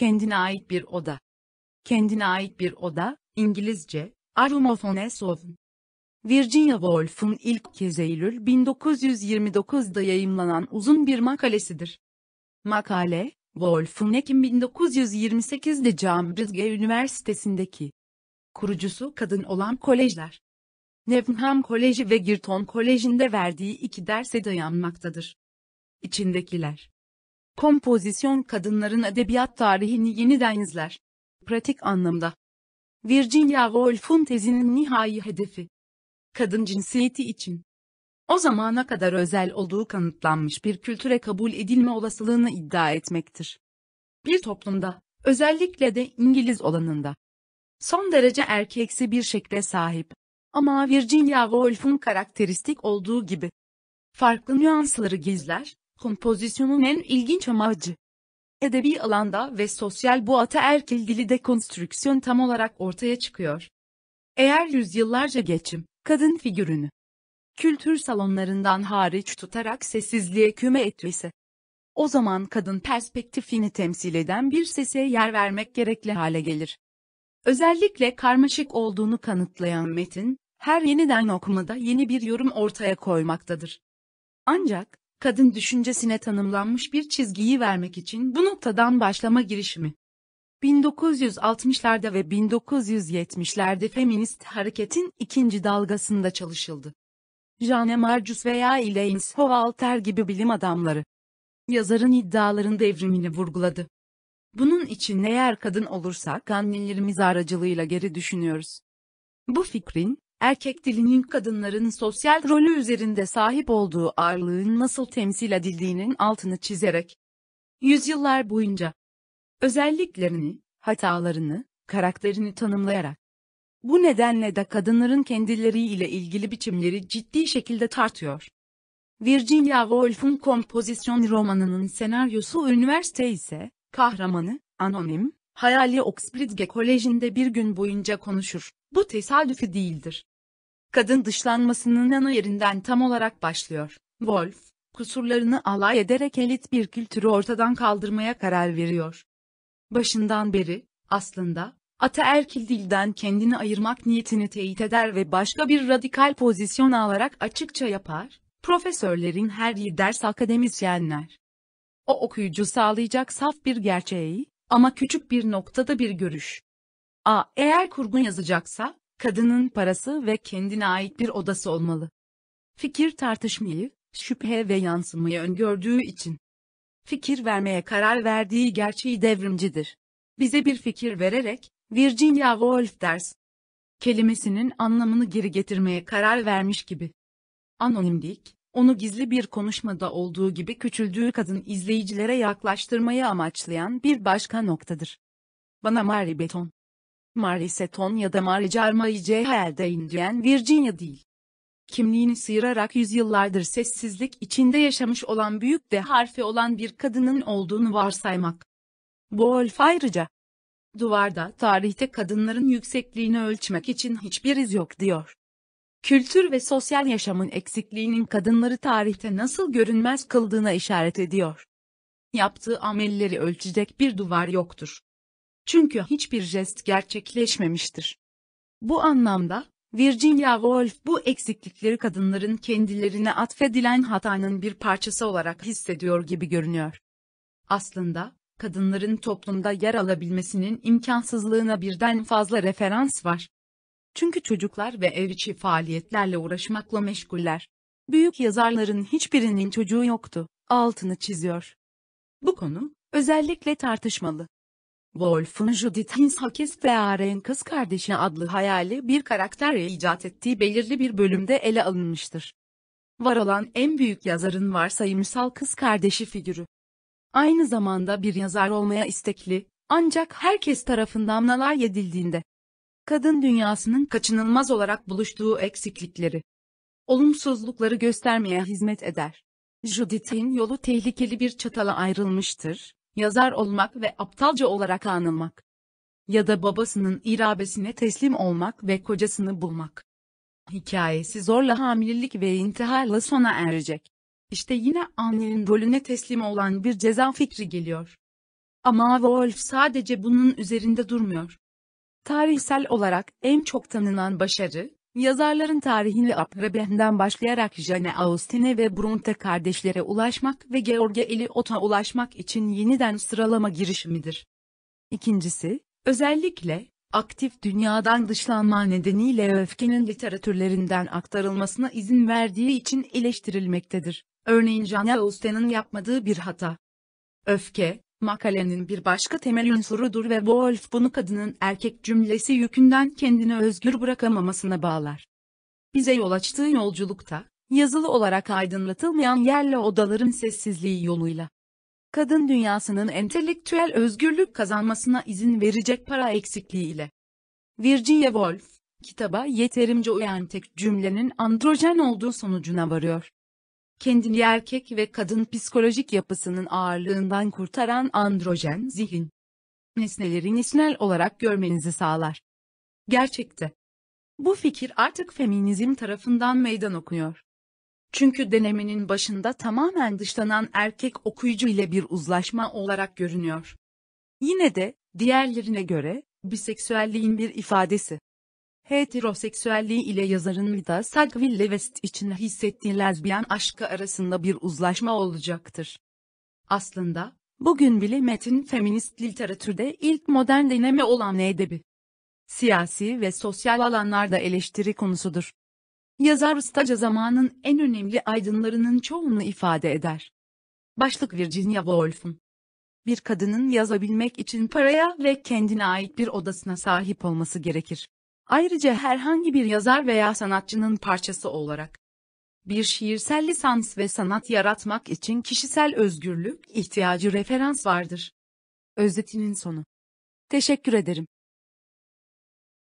kendine ait bir oda. Kendine ait bir oda, İngilizce, A Room of Own. Virginia Woolf'un ilk kez Eylül 1929'da yayımlanan uzun bir makalesidir. Makale, Woolf'un Ekim 1928'de Cambridge Üniversitesi'ndeki kurucusu kadın olan kolejler, Newnham Koleji ve Girton Koleji'nde verdiği iki derse dayanmaktadır. İçindekiler Kompozisyon kadınların edebiyat tarihini yeniden izler. Pratik anlamda. Virginia Woolf'un tezinin nihai hedefi. Kadın cinsiyeti için. O zamana kadar özel olduğu kanıtlanmış bir kültüre kabul edilme olasılığını iddia etmektir. Bir toplumda, özellikle de İngiliz olanında, son derece erkeksi bir şekle sahip. Ama Virginia Woolf'un karakteristik olduğu gibi, farklı nüansları gizler, Kompozisyonun en ilginç amacı. Edebi alanda ve sosyal bu erkil dili dekonstrüksiyon tam olarak ortaya çıkıyor. Eğer yüzyıllarca geçim, kadın figürünü kültür salonlarından hariç tutarak sessizliğe küme ettiyse, o zaman kadın perspektifini temsil eden bir sese yer vermek gerekli hale gelir. Özellikle karmaşık olduğunu kanıtlayan metin, her yeniden okumada yeni bir yorum ortaya koymaktadır. Ancak, kadın düşüncesine tanımlanmış bir çizgiyi vermek için bu noktadan başlama girişimi. 1960'larda ve 1970'lerde feminist hareketin ikinci dalgasında çalışıldı. Jane Marcus veya Elaine Sovalter gibi bilim adamları. Yazarın iddiaların devrimini vurguladı. Bunun için eğer kadın olursak annelerimiz aracılığıyla geri düşünüyoruz. Bu fikrin, erkek dilinin kadınların sosyal rolü üzerinde sahip olduğu ağırlığın nasıl temsil edildiğinin altını çizerek, yüzyıllar boyunca özelliklerini, hatalarını, karakterini tanımlayarak, bu nedenle de kadınların kendileriyle ilgili biçimleri ciddi şekilde tartıyor. Virginia Woolf'un kompozisyon romanının senaryosu üniversite ise, kahramanı, anonim, Hayali Oxbridge Koleji'nde bir gün boyunca konuşur. Bu tesadüfi değildir kadın dışlanmasının ana yerinden tam olarak başlıyor. Wolf, kusurlarını alay ederek elit bir kültürü ortadan kaldırmaya karar veriyor. Başından beri, aslında, ataerkil dilden kendini ayırmak niyetini teyit eder ve başka bir radikal pozisyon alarak açıkça yapar, profesörlerin her yeri ders akademisyenler. O okuyucu sağlayacak saf bir gerçeği, ama küçük bir noktada bir görüş. A. Eğer kurgu yazacaksa, kadının parası ve kendine ait bir odası olmalı. Fikir tartışmayı, şüphe ve yansımayı öngördüğü için fikir vermeye karar verdiği gerçeği devrimcidir. Bize bir fikir vererek, Virginia Woolf ders kelimesinin anlamını geri getirmeye karar vermiş gibi. Anonimlik, onu gizli bir konuşmada olduğu gibi küçüldüğü kadın izleyicilere yaklaştırmayı amaçlayan bir başka noktadır. Bana Mary Beton Mariseton ya da Maricarmai Cehelde Indian Virginia değil. Kimliğini sıyırarak yüzyıllardır sessizlik içinde yaşamış olan büyük D harfi olan bir kadının olduğunu varsaymak. Bu Wolf ayrıca, duvarda tarihte kadınların yüksekliğini ölçmek için hiçbir iz yok diyor. Kültür ve sosyal yaşamın eksikliğinin kadınları tarihte nasıl görünmez kıldığına işaret ediyor. Yaptığı amelleri ölçecek bir duvar yoktur. Çünkü hiçbir jest gerçekleşmemiştir. Bu anlamda, Virginia Woolf bu eksiklikleri kadınların kendilerine atfedilen hatanın bir parçası olarak hissediyor gibi görünüyor. Aslında, kadınların toplumda yer alabilmesinin imkansızlığına birden fazla referans var. Çünkü çocuklar ve ev içi faaliyetlerle uğraşmakla meşguller. Büyük yazarların hiçbirinin çocuğu yoktu, altını çiziyor. Bu konu, özellikle tartışmalı. Wolf'un Judith Hinsakis Fearen Kız Kardeşi adlı hayali bir karakter icat ettiği belirli bir bölümde ele alınmıştır. Var olan en büyük yazarın varsayımsal kız kardeşi figürü. Aynı zamanda bir yazar olmaya istekli, ancak herkes tarafından nalar yedildiğinde. Kadın dünyasının kaçınılmaz olarak buluştuğu eksiklikleri, olumsuzlukları göstermeye hizmet eder. Judith'in yolu tehlikeli bir çatala ayrılmıştır Yazar olmak ve aptalca olarak anılmak. Ya da babasının irabesine teslim olmak ve kocasını bulmak. Hikayesi zorla hamilelik ve intiharla sona erecek. İşte yine annenin rolüne teslim olan bir ceza fikri geliyor. Ama Wolf sadece bunun üzerinde durmuyor. Tarihsel olarak en çok tanınan başarı, Yazarların tarihini Apraben'den başlayarak Jane Austen'e ve Bronte kardeşlere ulaşmak ve George Eliot'a ulaşmak için yeniden sıralama girişimidir. İkincisi, özellikle, aktif dünyadan dışlanma nedeniyle öfkenin literatürlerinden aktarılmasına izin verdiği için eleştirilmektedir. Örneğin Jane Austen'in yapmadığı bir hata. Öfke, Makalenin bir başka temel unsurudur ve Wolf bunu kadının erkek cümlesi yükünden kendini özgür bırakamamasına bağlar. Bize yol açtığı yolculukta, yazılı olarak aydınlatılmayan yerle odaların sessizliği yoluyla. Kadın dünyasının entelektüel özgürlük kazanmasına izin verecek para eksikliğiyle. Virginia Woolf, kitaba yeterince uyan tek cümlenin androjen olduğu sonucuna varıyor kendini erkek ve kadın psikolojik yapısının ağırlığından kurtaran androjen zihin. Nesneleri nesnel olarak görmenizi sağlar. Gerçekte. Bu fikir artık feminizm tarafından meydan okunuyor. Çünkü denemenin başında tamamen dışlanan erkek okuyucu ile bir uzlaşma olarak görünüyor. Yine de, diğerlerine göre, biseksüelliğin bir ifadesi. Heteroseksüelliği ile yazarın Rita Sagwille West için hissettiği lezbiyen aşkı arasında bir uzlaşma olacaktır. Aslında, bugün bile metin feminist literatürde ilk modern deneme olan edebi. Siyasi ve sosyal alanlarda eleştiri konusudur. Yazar staja zamanın en önemli aydınlarının çoğunu ifade eder. Başlık Virginia Woolf'un bir kadının yazabilmek için paraya ve kendine ait bir odasına sahip olması gerekir. Ayrıca herhangi bir yazar veya sanatçının parçası olarak bir şiirsel lisans ve sanat yaratmak için kişisel özgürlük ihtiyacı referans vardır. Özetinin sonu. Teşekkür ederim.